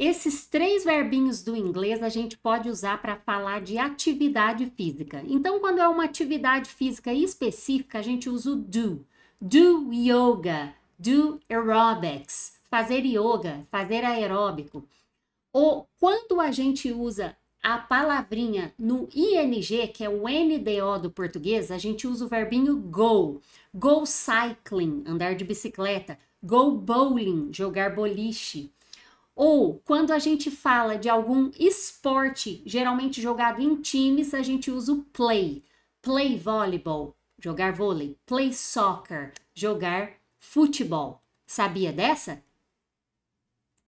Esses três verbinhos do inglês a gente pode usar para falar de atividade física. Então, quando é uma atividade física específica, a gente usa o do. Do yoga, do aerobics, fazer yoga, fazer aeróbico. Ou quando a gente usa a palavrinha no ING, que é o NDO do português, a gente usa o verbinho go. Go cycling, andar de bicicleta. Go bowling, jogar boliche ou quando a gente fala de algum esporte, geralmente jogado em times, a gente usa o play. Play volleyball, jogar vôlei. Play soccer, jogar futebol. Sabia dessa?